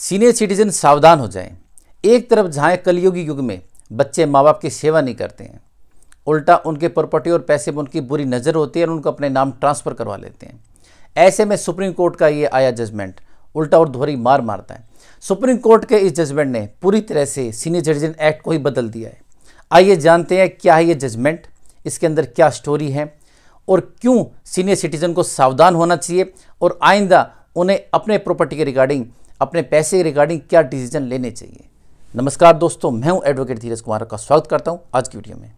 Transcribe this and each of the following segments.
Senior citizen सावधान हो जाएं। एक तरफ जहाँ कलयुगी युग में बच्चे माँ बाप की सेवा नहीं करते हैं उल्टा उनके प्रॉपर्टी और पैसे में उनकी बुरी नज़र होती है और उनको अपने नाम ट्रांसफ़र करवा लेते हैं ऐसे में सुप्रीम कोर्ट का ये आया जजमेंट उल्टा और धोरी मार मारता है सुप्रीम कोर्ट के इस जजमेंट ने पूरी तरह से सीनियर सिटीजन एक्ट को ही बदल दिया है आइए जानते हैं क्या है ये जजमेंट इसके अंदर क्या स्टोरी है और क्यों सीनियर सिटीजन को सावधान होना चाहिए और आइंदा उन्हें अपने प्रॉपर्टी के रिगार्डिंग अपने पैसे के रिगार्डिंग क्या डिसीजन लेने चाहिए नमस्कार दोस्तों मैं हूं एडवोकेट धीरज कुमार का स्वागत करता हूं आज की वीडियो में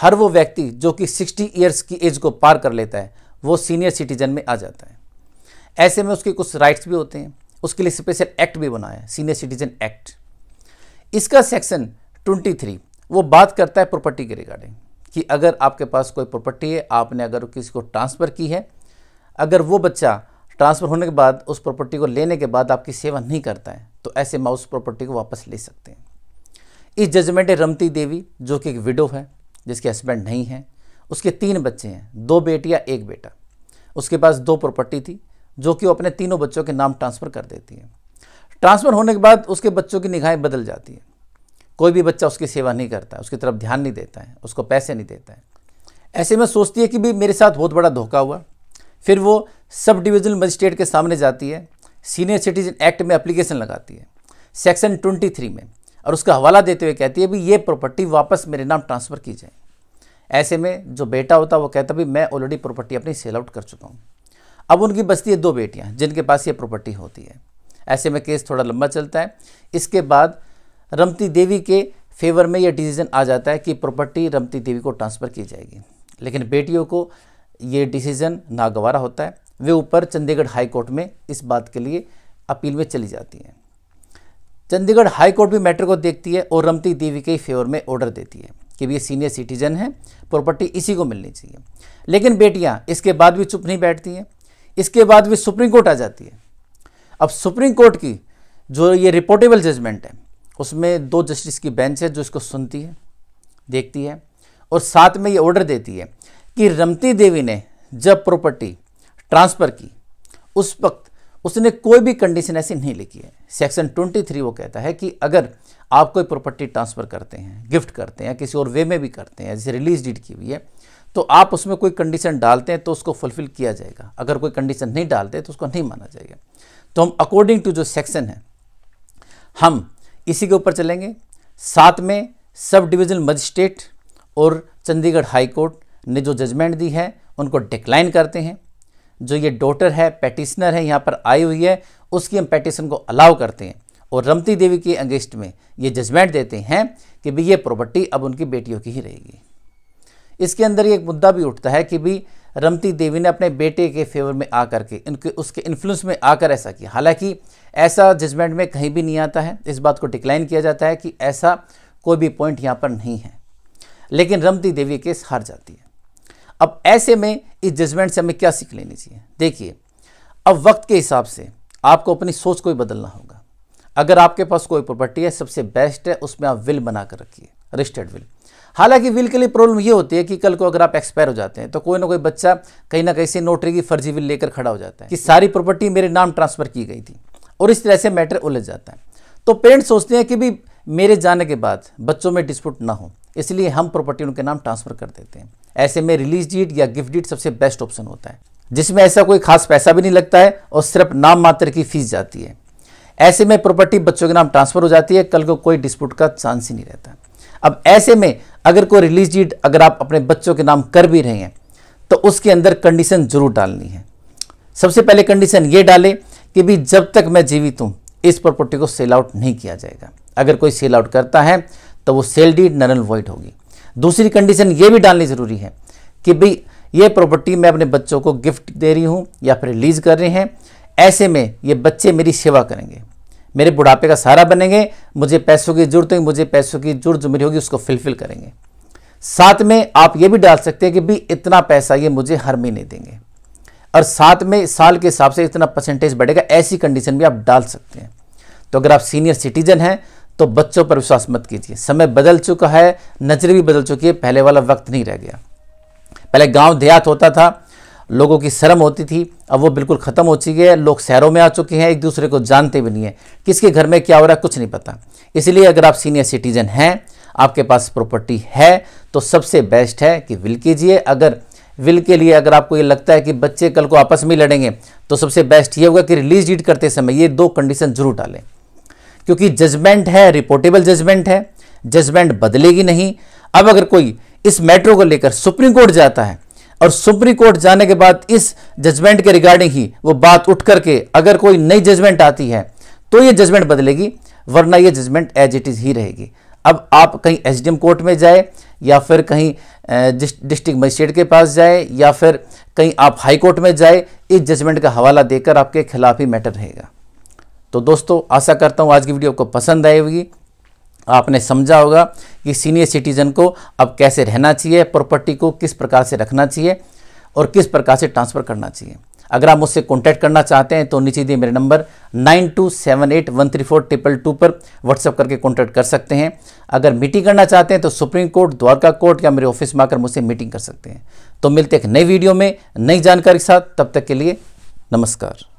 हर वो व्यक्ति जो कि 60 ईयर्स की एज को पार कर लेता है वो सीनियर सिटीजन में आ जाता है ऐसे में उसके कुछ राइट्स भी होते हैं उसके लिए स्पेशल एक्ट भी बनाया है सीनियर सिटीजन एक्ट इसका सेक्शन 23 वो बात करता है प्रॉपर्टी के रिगार्डिंग कि अगर आपके पास कोई प्रॉपर्टी है आपने अगर किसी को ट्रांसफ़र की है अगर वो बच्चा ट्रांसफ़र होने के बाद उस प्रॉपर्टी को लेने के बाद आपकी सेवा नहीं करता है तो ऐसे माँ उस प्रॉपर्टी को वापस ले सकते हैं इस जजमेंट है रमती देवी जो कि एक विडो है जिसके हस्बैंड नहीं हैं उसके तीन बच्चे हैं दो बेटियाँ एक बेटा उसके पास दो प्रॉपर्टी थी जो कि वो अपने तीनों बच्चों के नाम ट्रांसफ़र कर देती है ट्रांसफ़र होने के बाद उसके बच्चों की निगाहें बदल जाती है कोई भी बच्चा उसकी सेवा नहीं करता उसकी तरफ ध्यान नहीं देता है उसको पैसे नहीं देता है ऐसे में सोचती है कि भी मेरे साथ बहुत बड़ा धोखा हुआ फिर वो सब डिविजनल मजिस्ट्रेट के सामने जाती है सीनियर सिटीजन एक्ट में अप्लीकेशन लगाती है सेक्शन ट्वेंटी थ्री में और उसका हवाला देते हुए कहती है भी ये प्रॉपर्टी वापस मेरे नाम ट्रांसफ़र की जाए ऐसे में जो बेटा होता वो कहता भी मैं ऑलरेडी प्रॉपर्टी अपनी सेल आउट कर चुका हूँ अब उनकी बस्ती है दो बेटियाँ जिनके पास ये प्रॉपर्टी होती है ऐसे में केस थोड़ा लंबा चलता है इसके बाद रमती देवी के फेवर में यह डिसीजन आ जाता है कि प्रॉपर्टी रमती देवी को ट्रांसफ़र की जाएगी लेकिन बेटियों को ये डिसीजन नागवारा होता है वे ऊपर चंडीगढ़ हाई कोर्ट में इस बात के लिए अपील में चली जाती हैं चंडीगढ़ हाई कोर्ट भी मैटर को देखती है और रमती देवी के फेवर में ऑर्डर देती है कि ये सीनियर सिटीजन है प्रॉपर्टी इसी को मिलनी चाहिए लेकिन बेटियाँ इसके बाद भी चुप नहीं बैठती हैं इसके बाद भी सुप्रीम कोर्ट आ जाती है अब सुप्रीम कोर्ट की जो ये रिपोर्टेबल जजमेंट है उसमें दो जस्टिस की बेंच है जो इसको सुनती है देखती है और साथ में ये ऑर्डर देती है कि रमती देवी ने जब प्रॉपर्टी ट्रांसफ़र की उस वक्त उसने कोई भी कंडीशन ऐसी नहीं लिखी है सेक्शन 23 वो कहता है कि अगर आप कोई प्रॉपर्टी ट्रांसफ़र करते हैं गिफ्ट करते हैं किसी और वे में भी करते हैं जैसे रिलीज डीड की हुई है तो आप उसमें कोई कंडीशन डालते हैं तो उसको फुलफिल किया जाएगा अगर कोई कंडीशन नहीं डालते तो उसको नहीं माना जाएगा तो हम अकॉर्डिंग टू जो सेक्शन है हम इसी के ऊपर चलेंगे साथ में सब डिविजनल मजिस्ट्रेट और चंडीगढ़ हाई कोर्ट ने जो जजमेंट दी है उनको डिक्लाइन करते हैं जो ये डॉटर है पेटिशनर है यहाँ पर आई हुई है उसकी हम पेटिशन को अलाउ करते हैं और रमती देवी के अंगेंस्ट में ये जजमेंट देते हैं कि भाई ये प्रॉपर्टी अब उनकी बेटियों की ही रहेगी इसके अंदर ये एक मुद्दा भी उठता है कि भी रमती देवी ने अपने बेटे के फेवर में आ करके इनके उसके इन्फ्लुएंस में आकर ऐसा किया हालांकि ऐसा जजमेंट में कहीं भी नहीं आता है इस बात को डिक्लाइन किया जाता है कि ऐसा कोई भी पॉइंट यहाँ पर नहीं है लेकिन रमती देवी केस हार जाती है अब ऐसे में इस जजमेंट से हमें क्या सीख लेनी चाहिए देखिए अब वक्त के हिसाब से आपको अपनी सोच को ही बदलना होगा अगर आपके पास कोई प्रॉपर्टी है सबसे बेस्ट है उसमें आप विल बना कर रखिए रजिस्टर्ड विल हालांकि विल के लिए प्रॉब्लम ये होती है कि कल को अगर आप एक्सपायर हो जाते हैं तो कोई ना कोई बच्चा कहीं ना कहीं से नोटरी की फर्जी विल लेकर खड़ा हो जाता है कि सारी प्रॉपर्टी मेरे नाम ट्रांसफ़र की गई थी और इस तरह से मैटर उलझ जाता है तो पेरेंट्स सोचते हैं कि भी मेरे जाने के बाद बच्चों में डिस्प्यूट ना हो इसलिए हम प्रॉपर्टी उनके नाम ट्रांसफ़र कर देते हैं ऐसे में रिलीज डीट या गिफ्ट डीट सबसे बेस्ट ऑप्शन होता है जिसमें ऐसा कोई खास पैसा भी नहीं लगता है और सिर्फ नाम मात्र की फीस जाती है ऐसे में प्रॉपर्टी बच्चों के नाम ट्रांसफ़र हो जाती है कल को कोई डिस्प्यूट का चांस ही नहीं रहता अब ऐसे में अगर कोई रिलीज डीड अगर आप अपने बच्चों के नाम कर भी रहे हैं तो उसके अंदर कंडीशन जरूर डालनी है सबसे पहले कंडीशन ये डालें कि भी जब तक मैं जीवित हूँ इस प्रॉपर्टी को सेल आउट नहीं किया जाएगा अगर कोई सेल आउट करता है तो वो सेल डीड नरल वॉइड होगी दूसरी कंडीशन ये भी डालनी ज़रूरी है कि भाई ये प्रॉपर्टी मैं अपने बच्चों को गिफ्ट दे रही हूँ या फिर रिलीज़ कर रहे हैं ऐसे में ये बच्चे मेरी सेवा करेंगे मेरे बुढ़ापे का सहारा बनेंगे मुझे पैसों की जरूरत होगी मुझे पैसों की जरूरत जो मेरी होगी उसको फुलफिल करेंगे साथ में आप ये भी डाल सकते हैं कि भी इतना पैसा ये मुझे हर महीने देंगे और साथ में साल के हिसाब से इतना परसेंटेज बढ़ेगा ऐसी कंडीशन भी आप डाल सकते हैं तो अगर आप सीनियर सिटीजन हैं तो बच्चों पर विश्वास मत कीजिए समय बदल चुका है नज़र भी बदल चुकी है पहले वाला वक्त नहीं रह गया पहले गांव देहात होता था लोगों की शर्म होती थी अब वो बिल्कुल ख़त्म हो चुकी है लोग शहरों में आ चुके हैं एक दूसरे को जानते भी नहीं है किसके घर में क्या हो रहा है कुछ नहीं पता इसलिए अगर आप सीनियर सिटीज़न हैं आपके पास प्रॉपर्टी है तो सबसे बेस्ट है कि विल कीजिए अगर विल के लिए अगर आपको ये लगता है कि बच्चे कल को आपस में लड़ेंगे तो सबसे बेस्ट ये होगा कि रिलीज डीड करते समय ये दो कंडीशन जरूर डालें क्योंकि जजमेंट है रिपोर्टेबल जजमेंट है जजमेंट बदलेगी नहीं अब अगर कोई इस मैटर को लेकर सुप्रीम कोर्ट जाता है और सुप्रीम कोर्ट जाने के बाद इस जजमेंट के रिगार्डिंग ही वो बात उठ करके अगर कोई नई जजमेंट आती है तो ये जजमेंट बदलेगी वरना ये जजमेंट एज इट इज़ ही रहेगी अब आप कहीं एच कोर्ट में जाए या फिर कहीं डिस्ट्रिक्ट मजिस्ट्रेट के पास जाए या फिर कहीं आप हाई कोर्ट में जाए इस जजमेंट का हवाला देकर आपके खिलाफ ही मैटर रहेगा तो दोस्तों आशा करता हूँ आज की वीडियो आपको पसंद आएगी आपने समझा होगा कि सीनियर सिटीजन को अब कैसे रहना चाहिए प्रॉपर्टी को किस प्रकार से रखना चाहिए और किस प्रकार से ट्रांसफ़र करना चाहिए अगर आप मुझसे कॉन्टैक्ट करना चाहते हैं तो नीचे दिए मेरे number nine two seven eight one three four triple two पर व्हाट्सअप करके कॉन्टैक्ट कर सकते हैं अगर मीटिंग करना चाहते हैं तो सुप्रीम कोर्ट द्वारका कोर्ट या मेरे ऑफिस में आकर मुझसे मीटिंग कर सकते हैं तो मिलते एक नई वीडियो में नई जानकारी के साथ तब तक के लिए नमस्कार